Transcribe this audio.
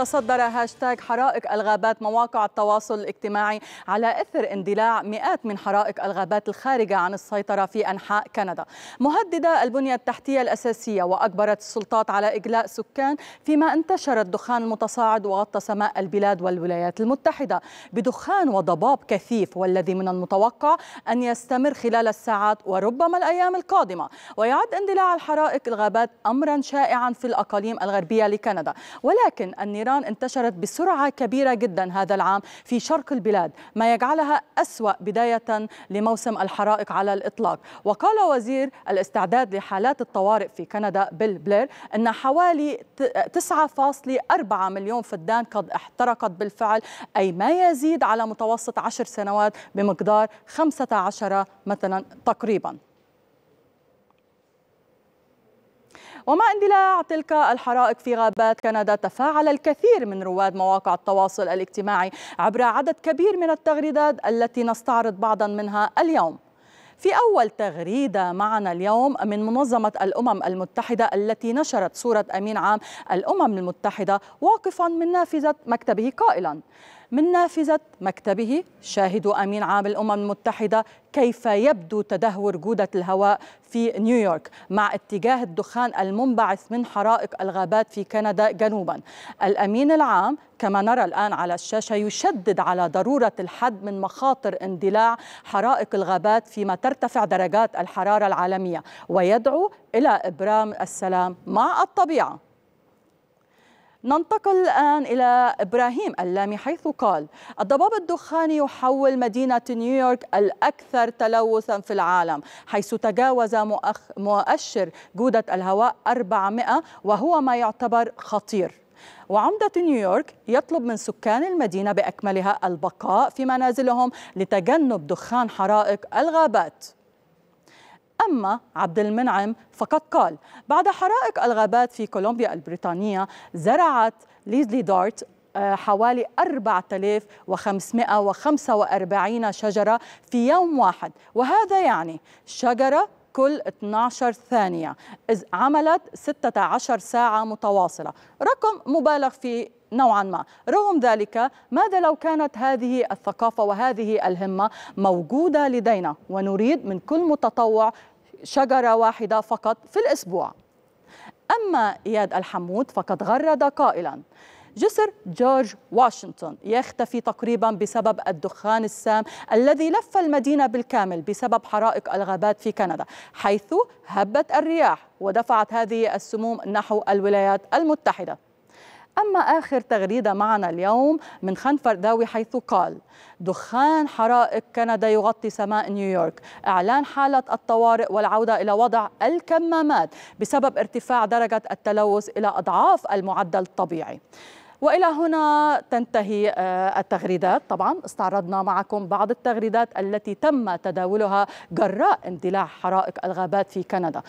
تصدر هاشتاج حرائق الغابات مواقع التواصل الاجتماعي على اثر اندلاع مئات من حرائق الغابات الخارجه عن السيطره في انحاء كندا مهدده البنيه التحتيه الاساسيه واجبرت السلطات على اجلاء سكان فيما انتشر الدخان المتصاعد وغطى سماء البلاد والولايات المتحده بدخان وضباب كثيف والذي من المتوقع ان يستمر خلال الساعات وربما الايام القادمه ويعد اندلاع الحرائق الغابات امرا شائعا في الاقاليم الغربيه لكندا ولكن النيران إيران انتشرت بسرعة كبيرة جدا هذا العام في شرق البلاد ما يجعلها أسوأ بداية لموسم الحرائق على الإطلاق وقال وزير الاستعداد لحالات الطوارئ في كندا بيل بلير أن حوالي 9.4 مليون فدان قد احترقت بالفعل أي ما يزيد على متوسط 10 سنوات بمقدار 15 مثلا تقريباً ومع اندلاع تلك الحرائق في غابات كندا تفاعل الكثير من رواد مواقع التواصل الاجتماعي عبر عدد كبير من التغريدات التي نستعرض بعضا منها اليوم في أول تغريدة معنا اليوم من منظمة الأمم المتحدة التي نشرت صورة أمين عام الأمم المتحدة واقفا من نافذة مكتبه قائلا من نافذة مكتبه شاهد أمين عام الأمم المتحدة كيف يبدو تدهور جودة الهواء في نيويورك مع اتجاه الدخان المنبعث من حرائق الغابات في كندا جنوبا الأمين العام كما نرى الآن على الشاشة يشدد على ضرورة الحد من مخاطر اندلاع حرائق الغابات فيما ترتفع درجات الحرارة العالمية ويدعو إلى إبرام السلام مع الطبيعة ننتقل الآن إلى إبراهيم اللامي حيث قال الضباب الدخاني يحول مدينة نيويورك الأكثر تلوثا في العالم حيث تجاوز مؤشر جودة الهواء 400 وهو ما يعتبر خطير وعمدة نيويورك يطلب من سكان المدينة بأكملها البقاء في منازلهم لتجنب دخان حرائق الغابات أما عبد المنعم فقد قال بعد حرائق الغابات في كولومبيا البريطانية زرعت ليزلي دارت آه، حوالي 4545 شجرة في يوم واحد وهذا يعني شجرة كل 12 ثانية إذ عملت 16 ساعة متواصلة رقم مبالغ فيه نوعا ما رغم ذلك ماذا لو كانت هذه الثقافة وهذه الهمة موجودة لدينا ونريد من كل متطوع شجرة واحدة فقط في الأسبوع أما إياد الحمود فقد غرد قائلا جسر جورج واشنطن يختفي تقريبا بسبب الدخان السام الذي لف المدينة بالكامل بسبب حرائق الغابات في كندا حيث هبت الرياح ودفعت هذه السموم نحو الولايات المتحدة أما آخر تغريدة معنا اليوم من خنفر داوي حيث قال دخان حرائق كندا يغطي سماء نيويورك إعلان حالة الطوارئ والعودة إلى وضع الكمامات بسبب ارتفاع درجة التلوث إلى أضعاف المعدل الطبيعي والى هنا تنتهي آه، التغريدات طبعا استعرضنا معكم بعض التغريدات التي تم تداولها جراء اندلاع حرائق الغابات في كندا